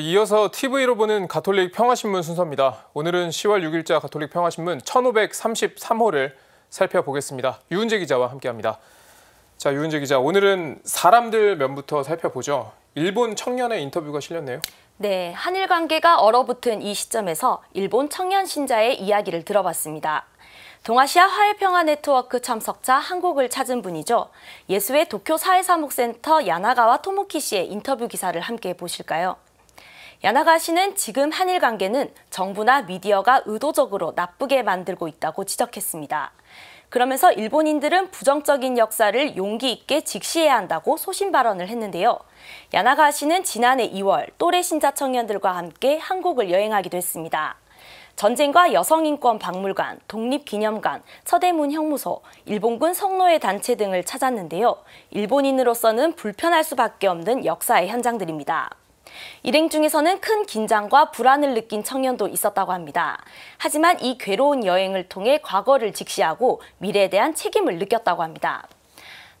이어서 TV로 보는 가톨릭 평화신문 순서입니다. 오늘은 10월 6일자 가톨릭 평화신문 1533호를 살펴보겠습니다. 유은재 기자와 함께합니다. 자, 유은재 기자, 오늘은 사람들 면부터 살펴보죠. 일본 청년의 인터뷰가 실렸네요. 네, 한일 관계가 얼어붙은 이 시점에서 일본 청년 신자의 이야기를 들어봤습니다. 동아시아 화해평화 네트워크 참석자 한국을 찾은 분이죠. 예수의 도쿄 사회사목센터 야나가와 토모키 씨의 인터뷰 기사를 함께 보실까요? 야나가 씨는 지금 한일 관계는 정부나 미디어가 의도적으로 나쁘게 만들고 있다고 지적했습니다. 그러면서 일본인들은 부정적인 역사를 용기 있게 직시해야 한다고 소신 발언을 했는데요. 야나가 씨는 지난해 2월 또래 신자 청년들과 함께 한국을 여행하기도 했습니다. 전쟁과 여성인권 박물관, 독립기념관, 서대문 형무소, 일본군 성노예 단체 등을 찾았는데요. 일본인으로서는 불편할 수밖에 없는 역사의 현장들입니다. 일행 중에서는 큰 긴장과 불안을 느낀 청년도 있었다고 합니다. 하지만 이 괴로운 여행을 통해 과거를 직시하고 미래에 대한 책임을 느꼈다고 합니다.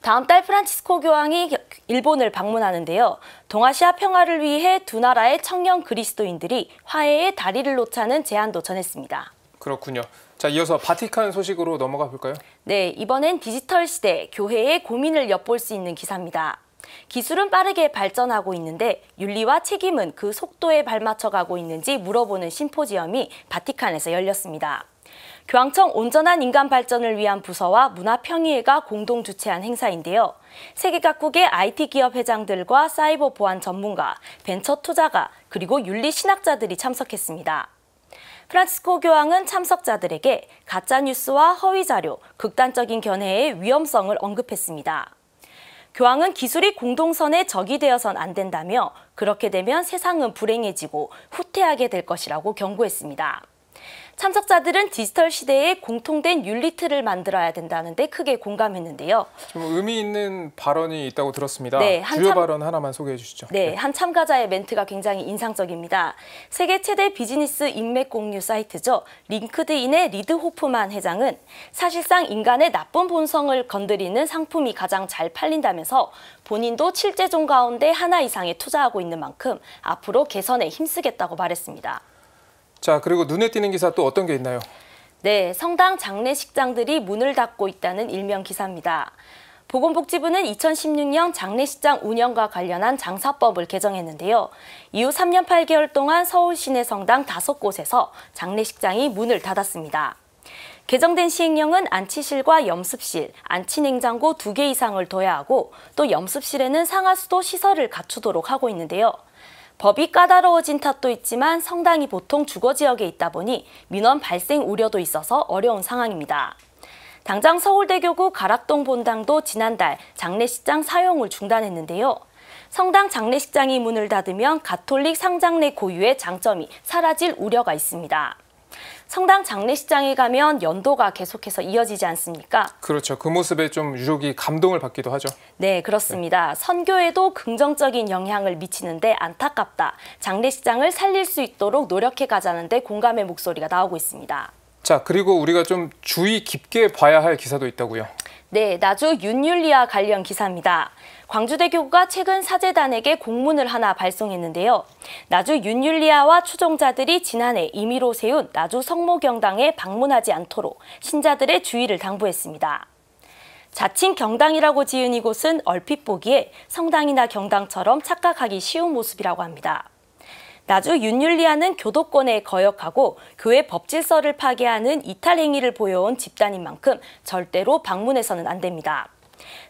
다음 달 프란치스코 교황이 일본을 방문하는데요. 동아시아 평화를 위해 두 나라의 청년 그리스도인들이 화해의 다리를 놓자는 제안도 전했습니다. 그렇군요. 자, 이어서 바티칸 소식으로 넘어가 볼까요? 네, 이번엔 디지털 시대 교회의 고민을 엿볼 수 있는 기사입니다. 기술은 빠르게 발전하고 있는데 윤리와 책임은 그 속도에 발맞춰 가고 있는지 물어보는 심포지엄이 바티칸에서 열렸습니다. 교황청 온전한 인간 발전을 위한 부서와 문화평의회가 공동 주최한 행사인데요. 세계 각국의 IT 기업 회장들과 사이버 보안 전문가, 벤처 투자가, 그리고 윤리 신학자들이 참석했습니다. 프란치스코 교황은 참석자들에게 가짜뉴스와 허위자료, 극단적인 견해의 위험성을 언급했습니다. 교황은 기술이 공동선의 적이 되어선 안 된다며 그렇게 되면 세상은 불행해지고 후퇴하게 될 것이라고 경고했습니다. 참석자들은 디지털 시대에 공통된 윤리틀을 만들어야 된다는데 크게 공감했는데요. 좀 의미 있는 발언이 있다고 들었습니다. 네, 한 주요 참... 발언 하나만 소개해 주시죠. 네, 네, 한 참가자의 멘트가 굉장히 인상적입니다. 세계 최대 비즈니스 인맥 공유 사이트죠. 링크드인의 리드 호프만 회장은 사실상 인간의 나쁜 본성을 건드리는 상품이 가장 잘 팔린다면서 본인도 7제종 가운데 하나 이상에 투자하고 있는 만큼 앞으로 개선에 힘쓰겠다고 말했습니다. 자, 그리고 눈에 띄는 기사 또 어떤 게 있나요? 네, 성당 장례식장들이 문을 닫고 있다는 일명 기사입니다. 보건복지부는 2016년 장례식장 운영과 관련한 장사법을 개정했는데요. 이후 3년 8개월 동안 서울 시내 성당 5곳에서 장례식장이 문을 닫았습니다. 개정된 시행령은 안치실과 염습실, 안치냉장고 2개 이상을 둬야 하고 또 염습실에는 상하수도 시설을 갖추도록 하고 있는데요. 법이 까다로워진 탓도 있지만 성당이 보통 주거 지역에 있다 보니 민원 발생 우려도 있어서 어려운 상황입니다. 당장 서울대교구 가락동 본당도 지난달 장례식장 사용을 중단했는데요. 성당 장례식장이 문을 닫으면 가톨릭 상장례 고유의 장점이 사라질 우려가 있습니다. 성당 장례식장에 가면 연도가 계속해서 이어지지 않습니까? 그렇죠. 그 모습에 좀 유족이 감동을 받기도 하죠. 네, 그렇습니다. 네. 선교에도 긍정적인 영향을 미치는데 안타깝다. 장례식장을 살릴 수 있도록 노력해 가자는데 공감의 목소리가 나오고 있습니다. 자, 그리고 우리가 좀 주의 깊게 봐야 할 기사도 있다고요. 네, 나주 윤율리아 관련 기사입니다. 광주대교가 최근 사재단에게 공문을 하나 발송했는데요. 나주 윤율리아와 추종자들이 지난해 임의로 세운 나주 성모경당에 방문하지 않도록 신자들의 주의를 당부했습니다. 자칭 경당이라고 지은 이곳은 얼핏 보기에 성당이나 경당처럼 착각하기 쉬운 모습이라고 합니다. 나주 윤율리아는 교도권에 거역하고 교회 법질서를 파괴하는 이탈 행위를 보여온 집단인 만큼 절대로 방문해서는 안 됩니다.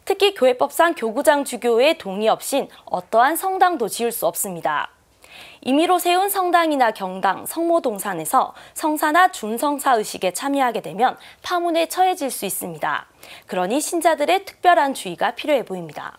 특히 교회법상 교구장 주교의 동의 없인 어떠한 성당도 지을 수 없습니다. 임의로 세운 성당이나 경당, 성모동산에서 성사나 준성사 의식에 참여하게 되면 파문에 처해질 수 있습니다. 그러니 신자들의 특별한 주의가 필요해 보입니다.